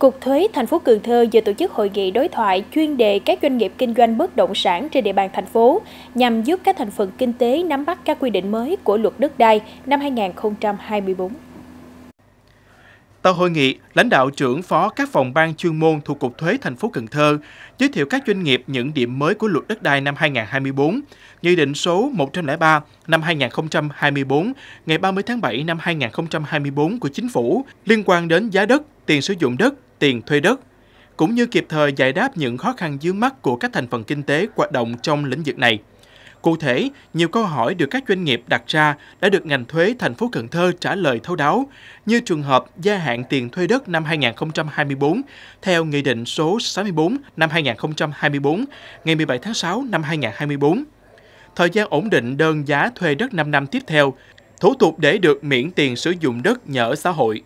Cục Thuế thành phố Cần Thơ vừa tổ chức hội nghị đối thoại chuyên đề các doanh nghiệp kinh doanh bất động sản trên địa bàn thành phố nhằm giúp các thành phần kinh tế nắm bắt các quy định mới của luật đất đai năm 2024. Tại hội nghị, lãnh đạo trưởng phó các phòng ban chuyên môn thuộc Cục Thuế thành phố Cần Thơ giới thiệu các doanh nghiệp những điểm mới của luật đất đai năm 2024, Nghị định số 103 năm 2024 ngày 30 tháng 7 năm 2024 của Chính phủ liên quan đến giá đất, tiền sử dụng đất, tiền thuê đất, cũng như kịp thời giải đáp những khó khăn dướng mắt của các thành phần kinh tế hoạt động trong lĩnh vực này. Cụ thể, nhiều câu hỏi được các doanh nghiệp đặt ra đã được ngành thuế thành phố Cần Thơ trả lời thấu đáo, như trường hợp gia hạn tiền thuê đất năm 2024 theo Nghị định số 64 năm 2024 ngày 17 tháng 6 năm 2024. Thời gian ổn định đơn giá thuê đất 5 năm tiếp theo, thủ tục để được miễn tiền sử dụng đất nhà ở xã hội